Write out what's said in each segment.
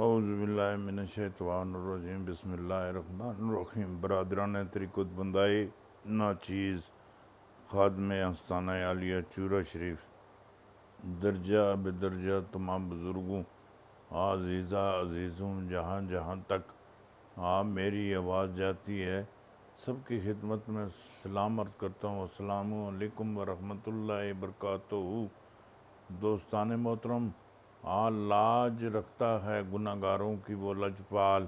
अज़बिल्लाशतवानरजीम बसमीम बरदरान तरीक़त बंदाई नाचीज़ खादम आस्ताना आलिया चूरा शरीफ दर्जा बेदर्जा तमाम बुज़ुर्गों आज़ीज़ा अज़ीज़ों जहाँ जहाँ तक आप मेरी आवाज़ जाती है सबकी खिदमत में सलाम अर्ज़ करता हूँ असलकम वरहमल वर्का दोस्तान मोहतरम हाँ लाज रखता है गुनागारों की वो लजपाल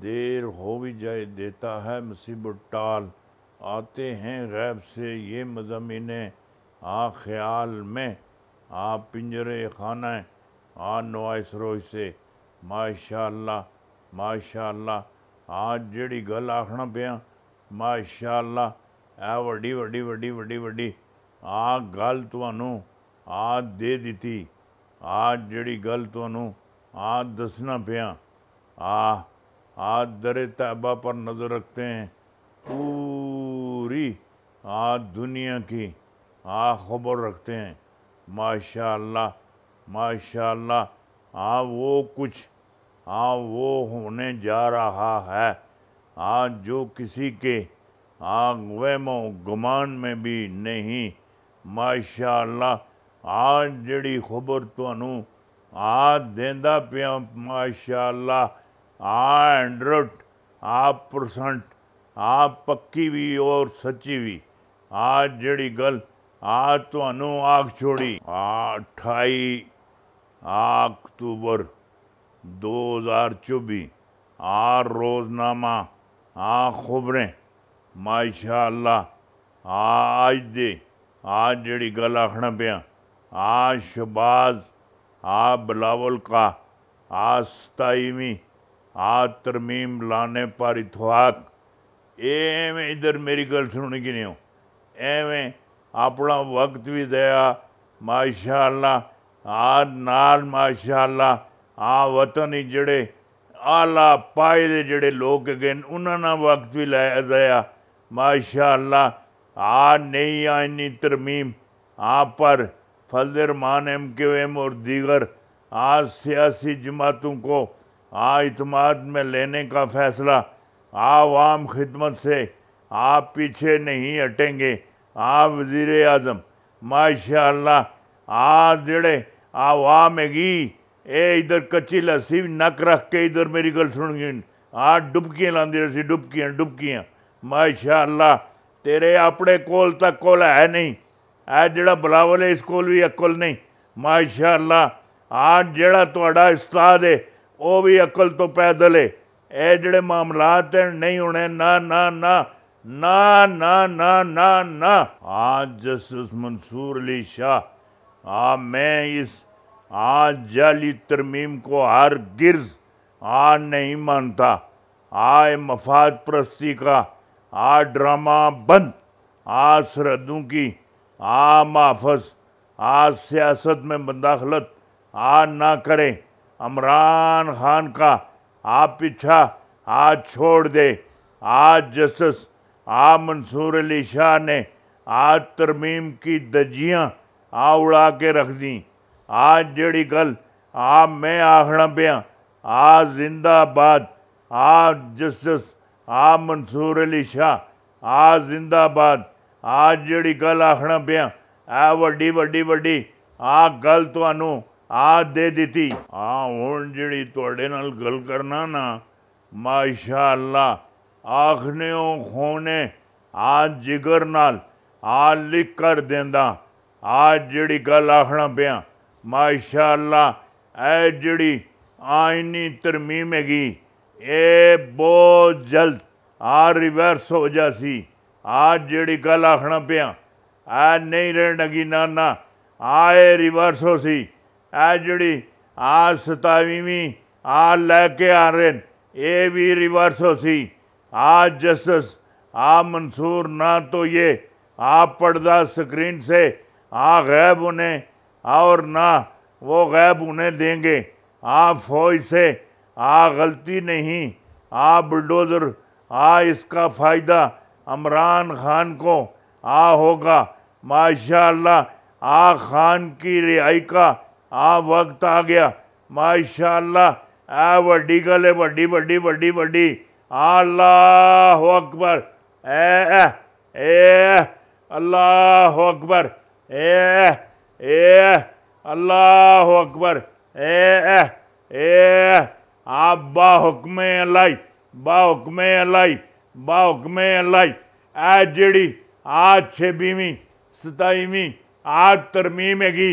देर हो भी जाए देता है मुसीबत टाल आते हैं गैब से ये मजमिने आ हाँ, ख्याल में आ हाँ, पिंजरे खाना आ हाँ, नवाइस रोज से माशाला माशाला आज जड़ी गल आखना पिया माशाला ऐ वडी वडी वडी वडी वडी आ गल ਤੁਹਾਨੂੰ आ दे दी आज जड़ी गल तू आज दसना पिया आ आज दर तैबा पर नज़र रखते हैं पूरी आज दुनिया की आ खबर रखते हैं माशाल्लाह माशा आ वो कुछ आ वो होने जा रहा है आज जो किसी के आग गुमान में भी नहीं माशा आज जड़ी खबर थानू आज देंदा पिया माशाला आ हंड्रड आ परसेंट आ पक्की भी और सच्ची भी आज जड़ी गल आज तू आग छोड़ी अठाई अक्तूबर दो हजार चौबी आ रोजनामा आ खबरें माशाला आज दे आज जड़ी गल आखना पिया आ शबाज आ बलावल का आस्ताइमी आ तरमीम लाने पर इतवाक एवें इधर मेरी गल सुन की नहीं हो एवें अपना वक्त भी दया माशाला आ नाल माशाला आ वतन ही जड़े आला पाए दे जड़े लोग गए उन्होंने वक्त भी लाया दया माशाला आ नहीं आनी तरमीम आ पर फजर मान एम के एम और दीगर आज सियासी जमातों को आतमाद में लेने का फैसला आवाम खिदमत से आप पीछे नहीं हटेंगे आप वजीर अजम माशा आज जड़े आवाम हैगी ए इधर कच्ची लस्सी नक रख के इधर मेरी गल सुन गई आज डुबकियाँ लादी रही डुबकियाँ डुबकियाँ माशा तेरे अपने कोल तक कोल है नहीं ਇਹ ਜਿਹੜਾ ਬਲਾਵਲ ਹੈ ਇਸ ਕੋਲ ਵੀ ਅਕਲ ਨਹੀਂ ਮਾਸ਼ਾ ਅੱਲਾ ਆ ਜਿਹੜਾ ਤੁਹਾਡਾ ਉਸਤਾਦ ਹੈ ਉਹ ਵੀ ਅਕਲ ਤੋਂ ਪੈਦਲ ਹੈ ਇਹ ਜਿਹੜੇ ਮਾਮਲਾਤ ਨਹੀਂ ਹੋਣੇ ਨਾ ਨਾ ਨਾ ਨਾ ਨਾ ਨਾ ਨਾ ਨਾ आज जस्टिस मंसूर अली शाह आ मैं इस आज जाली तरमीम को हर गिर्ज आ नहीं मानता आ मफाद परस्ती का आ ड्रामा बंद आ सरहदों की आ आफज आज सियासत में मदाखलत आ ना करें अमरान खान का आ पीछा आज छोड़ दे आज जसस आ मंसूर अली शाह ने आज तरमीम की दजियाँ आ उड़ा के रख दी आज जड़ी गल आ मैं आखना पिया आज जिंदाबाद आ जसस आ मंसूर अली शाह आज जिंदाबाद ਆ ਜਿਹੜੀ ਗੱਲ ਆਖਣਾ ਪਿਆ ਆ ਵੱਡੀ ਵੱਡੀ ਵੱਡੀ ਆ ਗੱਲ ਤੁਹਾਨੂੰ ਆ ਦੇ ਦਿੱਤੀ ਆ ਹੁਣ ਜਿਹੜੀ ਤੁਹਾਡੇ ਨਾਲ ਗੱਲ ਕਰਨਾ ਨਾ ਮਾਸ਼ਾਅੱਲਾ ਆਖਨੇ ਹੋ ਖੋਨੇ ਆ ਜਿਗਰ ਨਾਲ ਆ ਲਿਖ ਕਰ ਦਿੰਦਾ ਆ ਜਿਹੜੀ ਗੱਲ ਆਖਣਾ ਪਿਆ ਮਾਸ਼ਾਅੱਲਾ ਐ ਜਿਹੜੀ ਆਇਨੀ ਤਰਮੀਮ ਹੈਗੀ ਇਹ ਬਹੁਤ ਜਲਦ ਆ ਰਿਵਰਸ ਹੋ ਜਾਸੀ आज जड़ी गल आखना पे आज नहीं रहन लगी ना ना आए रिवर्स हो सी ए जड़ी आज सतावीवी आ लैके आ रहे ये भी रिवर्स हो सी आज जस्टिस आ मंसूर ना तो ये आप पर्दा स्क्रीन से आ गैब उन्हें और ना वो गैब उन्हें देंगे आप फौज से आ गलती नहीं आ बुलडोज़र आ इसका फ़ायदा अमरान खान को आ होगा माशा आ खान की रिहाई का आ वक्त आ गया माशा आ वड्डी गल है वड्डी वड्डी वड्डी वड्डी अल्लाह अकबर ए ए अल्लाह अकबर ए ए अल्लाह अकबर ए ए आप बा हुक्म अलाई बा हुक्म अलाई बाहुकमे लाई ऐ जड़ी आ छेबीवीं सताईवीं आ तरमीम हैगी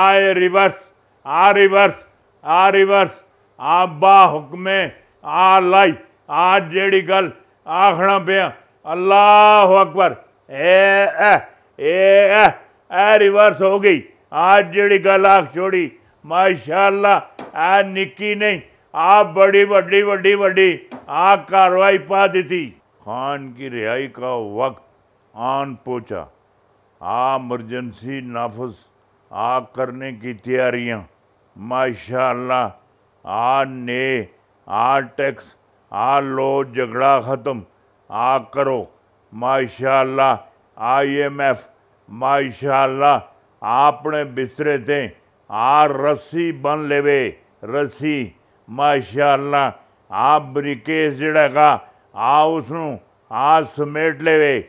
आए रिवर्स आ रिवर्स आ रिवर्स आ बाहुकमे आ लाई आ जड़ी गल आखना पे अल्लाह अकबर ए ए ए ए ए रिवर्स हो गई आज जड़ी गल आख छोड़ी माशाला ए निकी नहीं आप बड़ी बड़ी बड़ी बड़ी आग कार्रवाई पा दी थी खान की रिहाई का वक्त आन पहुंचा आ इमरजेंसी नाफज आग करने की तैयारियां माशा आ ने आ टैक्स आ लो झगड़ा ख़त्म आ करो माशा आई एम एफ माशा आपने बिस्तरे थे आ रस्सी बन लेवे रस्सी માશાલ્લા આ બ્રિકેસ ਜਿਹੜਾ ਹੈਗਾ ਆ ਉਸ ਨੂੰ ਆ ਸਮੇਟ ਲੈਵੇ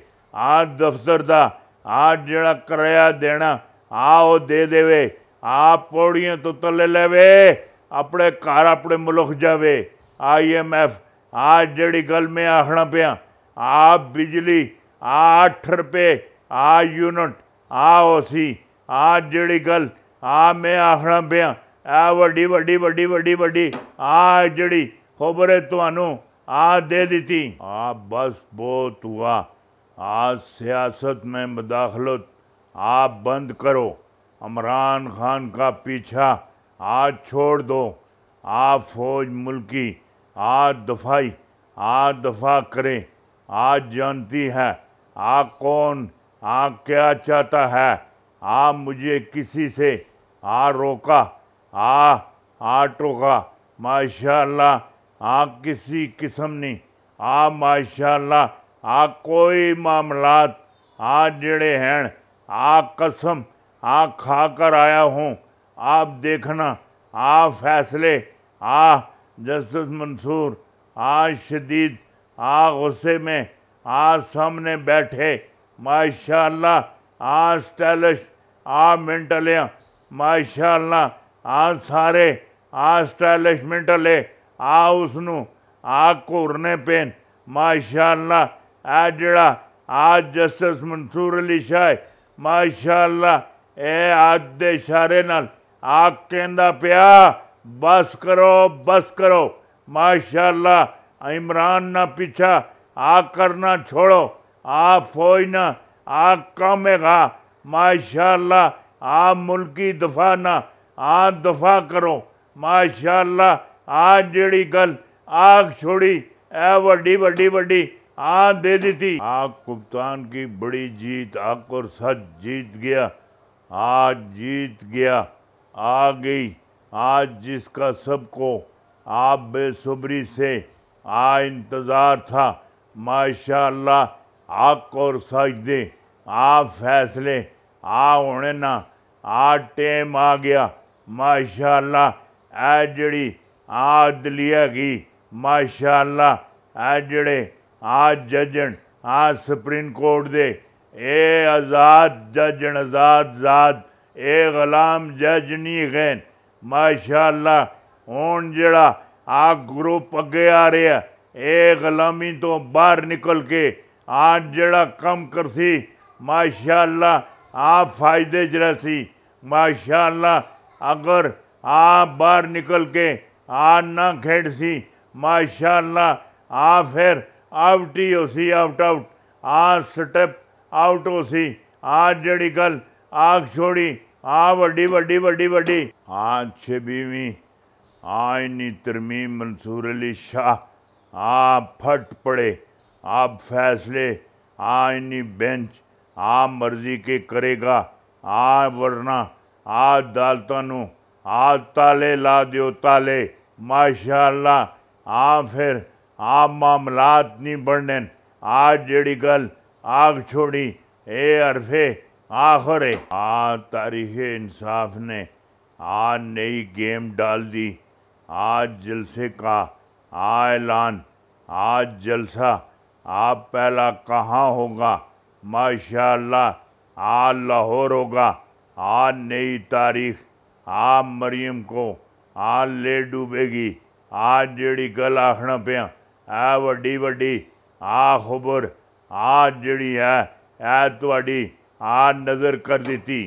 ਆ ਦਫ਼ਤਰ ਦਾ ਆ ਜਿਹੜਾ ਕਰਿਆ ਦੇਣਾ ਆ ਉਹ ਦੇ ਦੇਵੇ ਆ ਪੌੜੀਆਂ ਤੋਂ ਤਲੇ ਲੈਵੇ ਆਪਣੇ ਘਰ ਆਪਣੇ ਮੁਲਕ ਜਾਵੇ ਆਈਐਮਐਫ ਆ ਜਿਹੜੀ ਗੱਲ ਮੈਂ ਆਖਣਾ ਪਿਆ ਆ ਬਿਜਲੀ ਆ 8 ਰੁਪਏ ਆ ਯੂਨਿਟ ਆ ਉਸੀ ਆ ਜਿਹੜੀ ਗੱਲ ਆ ਮੈਂ ਆਖਣਾ ਪਿਆ ਇਹ ਵੱਡੀ ਵੱਡੀ ਵੱਡੀ ਵੱਡੀ ਵੱਡੀ ਆ ਜਿਹੜੀ ਖਬਰ ਹੈ ਤੁਹਾਨੂੰ ਆ दे दी आ बस बहुत हुआ आज सियासत में मदाखलत आप बंद करो इमरान खान का पीछा आज छोड़ दो आप फौज मुल्की आज दफाई आ दफा करें आज जानती है आ कौन आ क्या चाहता है आप मुझे किसी से आ रोका आ हाँ, आटो हाँ का माशाल्लाह आ किसी किस्म नहीं आ माशाल्लाह आ कोई मामलात आ जड़े हैं आ कसम आ खा कर आया हूँ आप देखना आ फैसले आ जस्टिस मंसूर आ शदीद आ गुस्से में आ सामने बैठे माशाल्लाह आ स्टाइलिश आ मिनटलियाँ माशाल्लाह आ सारे आ स्टैलिशमेंट ले आ उसनू आ घूरने पेन माशाला आ जड़ा आ जस्टिस मंसूर अली शाह माशाला ए आज के इशारे न कहता पिया बस करो बस करो माशाला इमरान ना पीछा आ करना छोड़ो आ फौज ना आ कम हाँ। माशाला आ मुल्की दफा ना हाथ दफा करो माशाला आज जड़ी गल आग छोड़ी ए वी वी वी आग दे दी थी आग कुप्तान की बड़ी जीत आग और सच जीत गया आज जीत गया आ गई आज जिसका सबको आप बेसब्री से आ इंतज़ार था माशाला आग और सच दे आ फैसले आ होने ना आ टेम आ गया माशाला है जड़ी आदली हैगी माशाला है जड़े आ जजन आ सुप्रीम कोर्ट दे ए आजाद जज आजाद जाद ए गुलाम जज नहीं गैन माशाला हूँ जड़ा आ ग्रुप अगे आ रहा ए गुलामी तो बाहर निकल के आ जड़ा कम करसी माशाला आ फायदे च रहा माशाला अगर आप बाहर निकल के आ ना खेड़ सी माशाला आ फिर आउट ही हो सी आउट आउट आ स्टेप आउट हो सी आ जड़ी गल आग छोड़ी आ वड़ी वड़ी वड़ी वड़ी आ बीवी आ इनी तरमीम मंसूर अली शाह आ फट पड़े आप फैसले आ इनी बेंच आ मर्जी के करेगा आ वरना आज ਦਾਲ ਤੁਹਾਨੂੰ ਆਪ ਤਾਲੇ ਲਾ ਦਿਓ ਤਾਲੇ ਮਾਸ਼ਾਅੱਲਾ आ ਫਿਰ ਆ ਮਾਮਲਾਤ ਨਹੀਂ ਬਣਨ ਆ ਜਿਹੜੀ आग छोड़ी ए अरफे आखरे आ तारीख इंसाफ ने आज नई गेम डाल दी आज जलसे का आ ऐलान आज जलसा आप पहला कहाँ होगा माशाला आ लाहौर होगा आ नई तारीख आ मरियम को ਆ ਲੈ ਡੁੱਬੇਗੀ ਆ ਜਿਹੜੀ ਗੱਲ ਆਖਣਾ ਪਿਆ ਆ ਵੱਡੀ ਵੱਡੀ ਆ ਖਬਰ ਆ ਜਿਹੜੀ ਹੈ ਇਹ ਤੁਹਾਡੀ ਆ ਨਜ਼ਰ ਕਰ ਦਿੱਤੀ